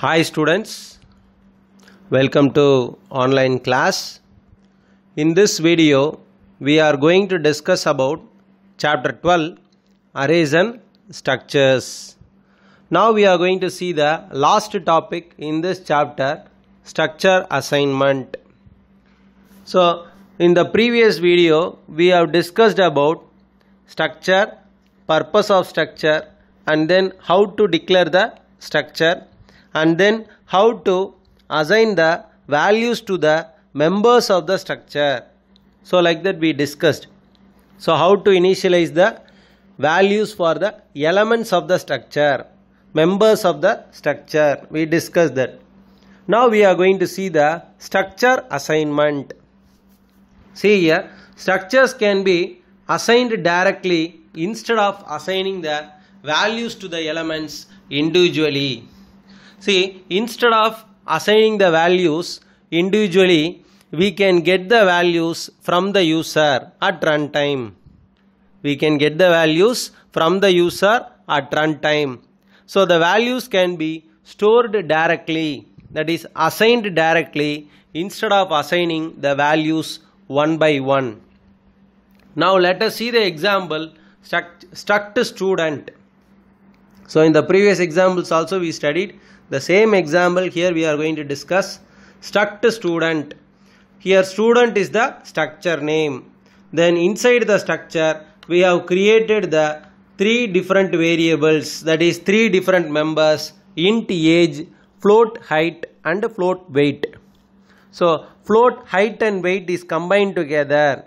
Hi students, welcome to online class. In this video, we are going to discuss about chapter 12 arrays and structures. Now we are going to see the last topic in this chapter structure assignment. So in the previous video, we have discussed about structure, purpose of structure and then how to declare the structure and then how to assign the values to the members of the structure. So like that we discussed. So how to initialize the values for the elements of the structure, members of the structure. We discussed that. Now we are going to see the structure assignment. See here, structures can be assigned directly instead of assigning the values to the elements individually. See, instead of assigning the values individually, we can get the values from the user at runtime. We can get the values from the user at runtime. So the values can be stored directly, that is assigned directly instead of assigning the values one by one. Now let us see the example struct, struct student. So in the previous examples also we studied the same example here we are going to discuss struct student. Here student is the structure name. Then inside the structure we have created the three different variables that is three different members int age, float height and float weight. So float height and weight is combined together.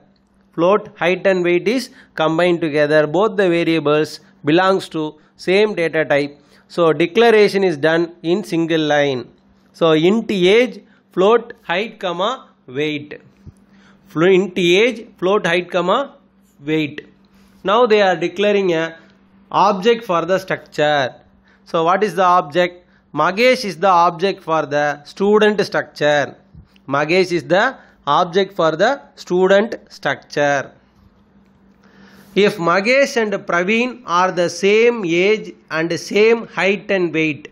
Float height and weight is combined together. Both the variables belongs to same data type. So declaration is done in single line. So int age, float height, comma weight. Int age, float height, comma weight. Now they are declaring a object for the structure. So what is the object? Magesh is the object for the student structure. Magesh is the object for the student structure. If Magesh and Praveen are the same age and same height and weight,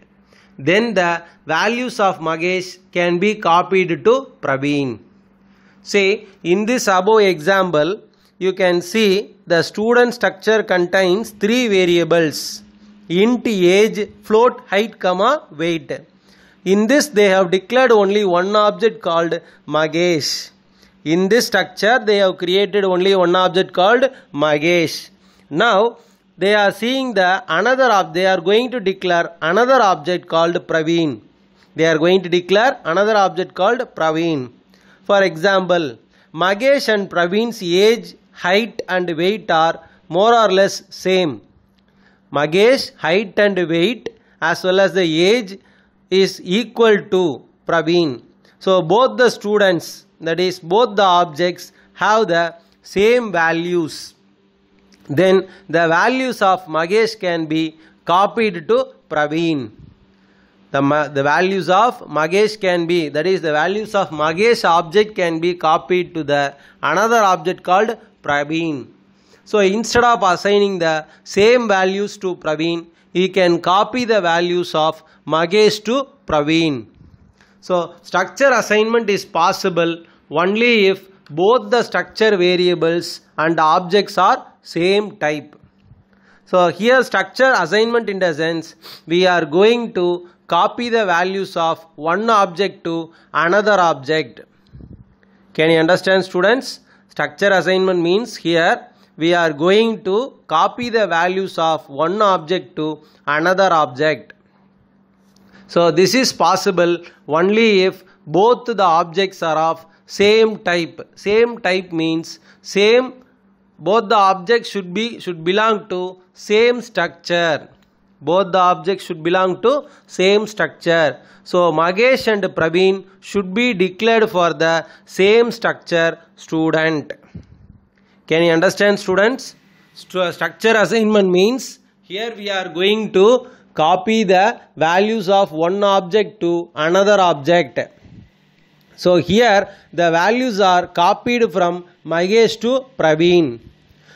then the values of Magesh can be copied to Praveen. Say, in this above example, you can see the student structure contains three variables int age, float height, comma weight. In this, they have declared only one object called Magesh. In this structure, they have created only one object called Magesh. Now, they are seeing the another object. They are going to declare another object called Praveen. They are going to declare another object called Praveen. For example, Magesh and Praveen's age, height and weight are more or less same. Magesh height and weight as well as the age is equal to Praveen. So both the students that is both the objects have the same values then the values of Magesh can be copied to Praveen. The, the values of Magesh can be, that is the values of Magesh object can be copied to the another object called Praveen. So instead of assigning the same values to Praveen, he can copy the values of Magesh to Praveen. So structure assignment is possible only if both the structure variables and objects are same type. So here structure assignment in the sense we are going to copy the values of one object to another object. Can you understand students? Structure assignment means here we are going to copy the values of one object to another object. So this is possible only if both the objects are of same type. Same type means same both the objects should be should belong to same structure. Both the objects should belong to same structure. So Magesh and Praveen should be declared for the same structure student. Can you understand students? structure assignment means here we are going to copy the values of one object to another object. So here the values are copied from Magesh to Praveen.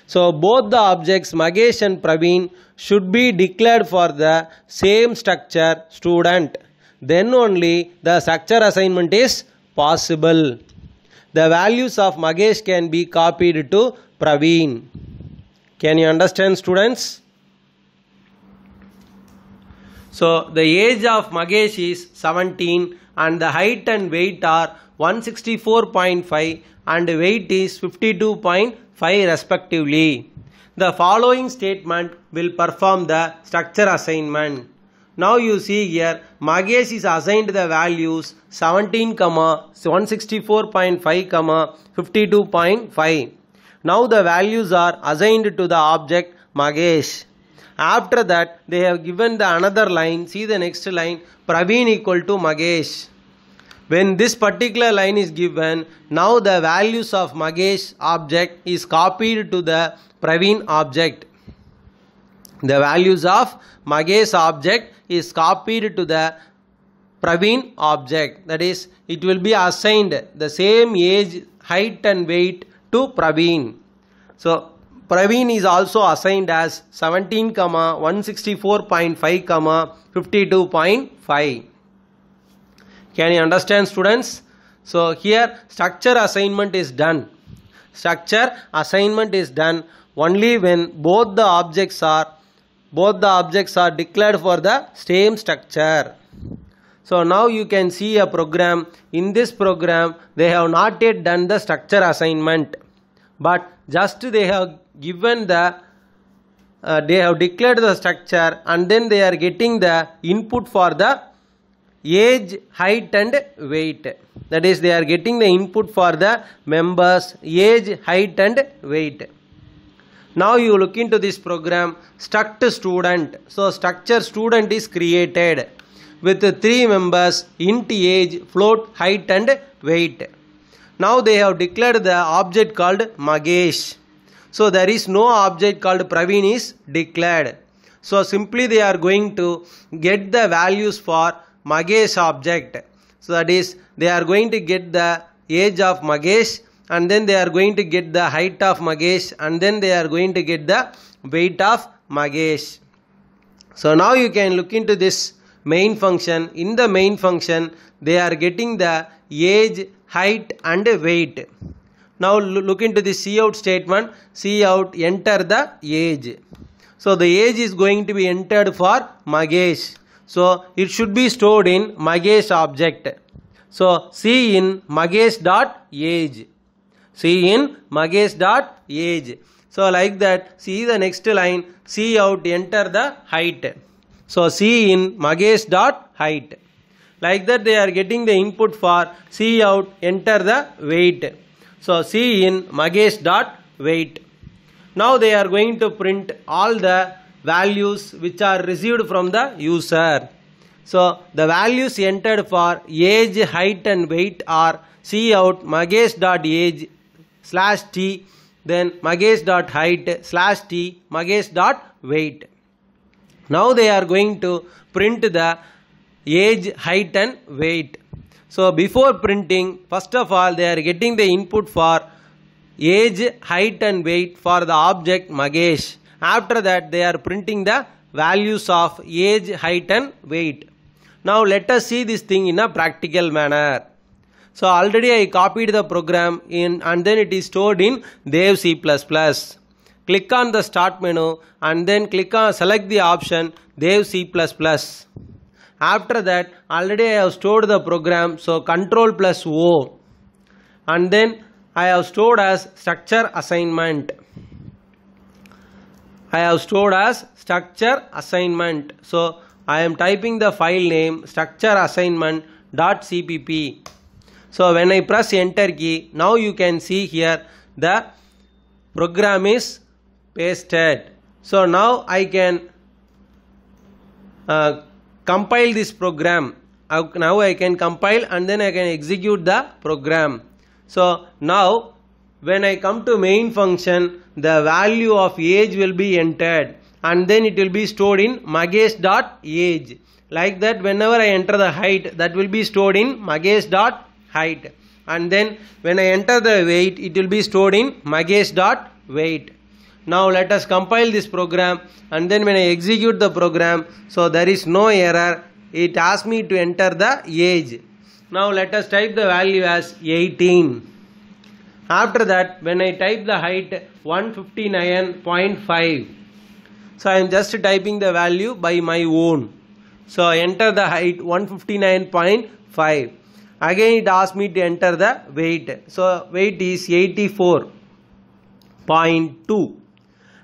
So both the objects Magesh and Praveen should be declared for the same structure student. Then only the structure assignment is possible. The values of Magesh can be copied to Praveen. Can you understand students? So the age of Magesh is 17 and the height and weight are 164.5 and weight is 52.5 respectively. The following statement will perform the structure assignment. Now you see here Magesh is assigned the values 17, 164.5, 52.5. Now the values are assigned to the object Magesh. After that, they have given the another line. See the next line. Praveen equal to Magesh. When this particular line is given, now the values of Magesh object is copied to the Praveen object. The values of Magesh object is copied to the Praveen object. That is, it will be assigned the same age, height and weight to Praveen. So, Praveen is also assigned as 17, 164.5, 52.5. Can you understand students? So here structure assignment is done. Structure assignment is done only when both the objects are both the objects are declared for the same structure. So now you can see a program. In this program, they have not yet done the structure assignment, but just they have given the uh, they have declared the structure and then they are getting the input for the age height and weight that is they are getting the input for the members age height and weight now you look into this program struct student so structure student is created with three members int age float height and weight now they have declared the object called magesh so there is no object called Praveen is declared. So simply they are going to get the values for Magesh object. So that is they are going to get the age of Magesh and then they are going to get the height of Magesh and then they are going to get the weight of Magesh. So now you can look into this main function. In the main function they are getting the age, height and weight. Now look into the see out statement. See out enter the age. So the age is going to be entered for Magesh. So it should be stored in Magesh object. So see in Magesh dot age. See in Magesh dot age. So like that see the next line see out enter the height. So see in Magesh dot height. Like that they are getting the input for see out enter the weight. So see in Magesh dot weight. Now they are going to print all the values which are received from the user. So the values entered for age, height and weight are see out Magesh dot age slash t then Magesh dot height slash t Magesh dot weight. Now they are going to print the age, height and weight. So before printing, first of all, they are getting the input for age, height and weight for the object Magesh. After that, they are printing the values of age, height and weight. Now let us see this thing in a practical manner. So already I copied the program in and then it is stored in Dev C++. Click on the start menu and then click on select the option Dev C++ after that already I have stored the program so control plus O and then I have stored as structure assignment I have stored as structure assignment so I am typing the file name structure assignment dot cpp so when I press enter key now you can see here the program is pasted so now I can uh, compile this program now I can compile and then I can execute the program so now when I come to main function the value of age will be entered and then it will be stored in magesh.age like that whenever I enter the height that will be stored in magesh.height and then when I enter the weight it will be stored in magesh.weight now let us compile this program and then when I execute the program so there is no error it asks me to enter the age now let us type the value as 18 after that when I type the height 159.5 so I am just typing the value by my own so I enter the height 159.5 again it asks me to enter the weight so weight is eighty four point two.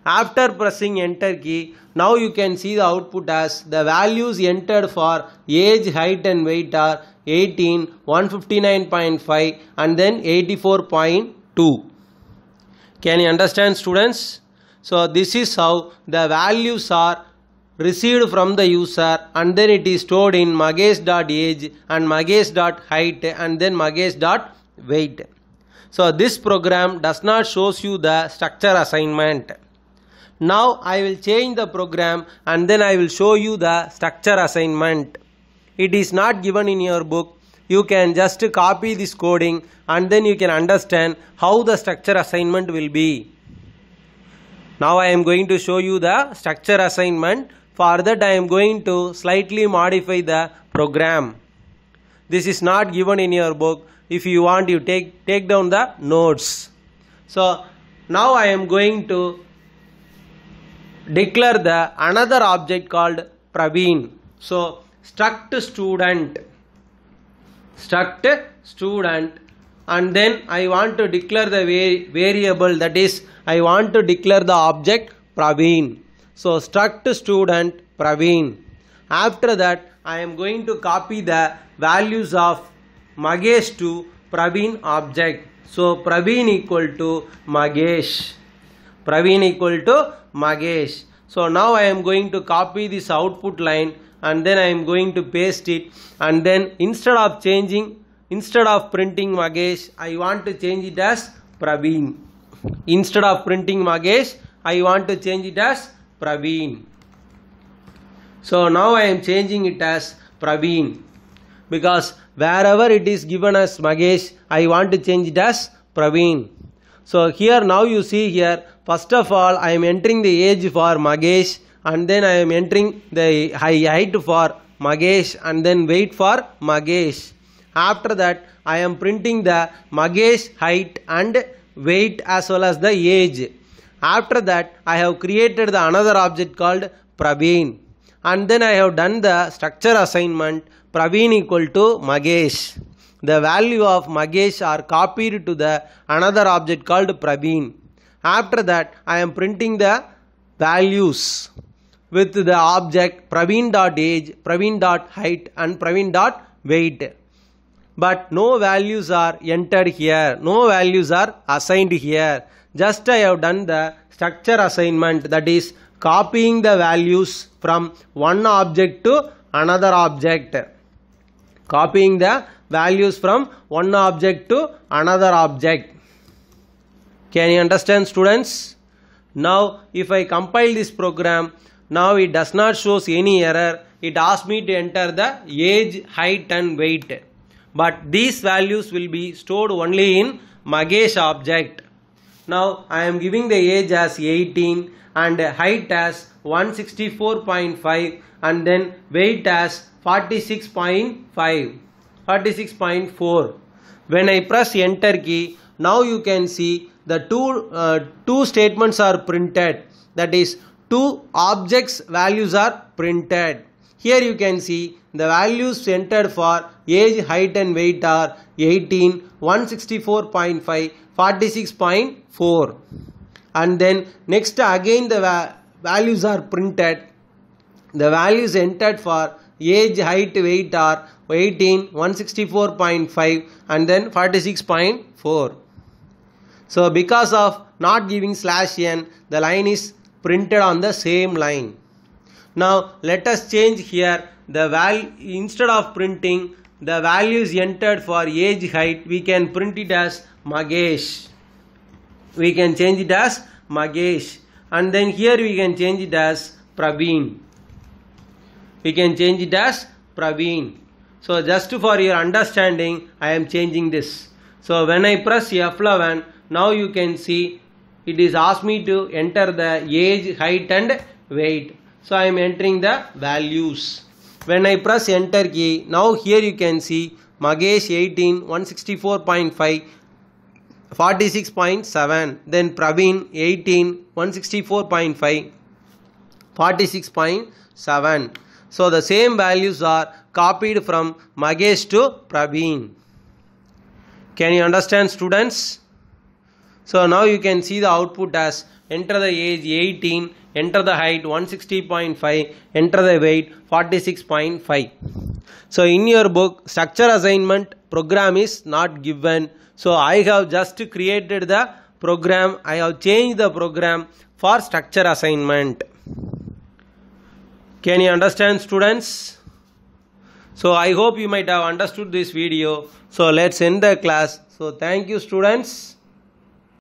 After pressing enter key, now you can see the output as the values entered for age, height and weight are 18, 159.5 and then 84.2. Can you understand students? So this is how the values are received from the user and then it is stored in magage.age and height, and then magage.weight. So this program does not shows you the structure assignment. Now I will change the program and then I will show you the structure assignment. It is not given in your book. You can just copy this coding and then you can understand how the structure assignment will be. Now I am going to show you the structure assignment. For that I am going to slightly modify the program. This is not given in your book. If you want you take, take down the notes. So now I am going to declare the another object called Praveen. So struct student, struct student and then I want to declare the variable that is I want to declare the object Praveen. So struct student Praveen. After that I am going to copy the values of Magesh to Praveen object. So Praveen equal to Magesh. Praveen equal to Magesh. So now I am going to copy this output line and then I am going to paste it and then instead of changing instead of printing Magesh I want to change it as Praveen. Instead of printing Magesh I want to change it as Praveen. So now I am changing it as Praveen because wherever it is given as Magesh I want to change it as Praveen. So here now you see here First of all, I am entering the age for Magesh and then I am entering the height for Magesh and then wait for Magesh. After that, I am printing the Magesh height and weight as well as the age. After that, I have created the another object called Praveen. And then I have done the structure assignment Praveen equal to Magesh. The value of Magesh are copied to the another object called Praveen after that I am printing the values with the object praveen.age, praveen.height and praveen.weight. But no values are entered here, no values are assigned here. Just I have done the structure assignment that is copying the values from one object to another object. Copying the values from one object to another object. Can you understand students? Now if I compile this program, now it does not shows any error. It asks me to enter the age, height and weight. But these values will be stored only in Magesh object. Now I am giving the age as 18 and height as 164.5 and then weight as 46.5 46.4. When I press enter key now you can see the two uh, two statements are printed that is two objects values are printed here you can see the values entered for age height and weight are 18 164.5 46.4 and then next again the va values are printed the values entered for age height weight are 18 164.5 and then 46.4 so because of not giving slash n, the line is printed on the same line. Now let us change here the value instead of printing the values entered for age height we can print it as Magesh. We can change it as Magesh and then here we can change it as Praveen. We can change it as Praveen. So just for your understanding I am changing this. So when I press F11 now you can see it is asked me to enter the age height and weight so I am entering the values when I press enter key now here you can see Magesh 18 164.5 46.7 then Praveen 18 164.5 46.7 so the same values are copied from Magesh to Praveen can you understand students so now you can see the output as enter the age 18, enter the height 160.5, enter the weight 46.5. So in your book structure assignment program is not given. So I have just created the program. I have changed the program for structure assignment. Can you understand students? So I hope you might have understood this video. So let's end the class. So thank you students.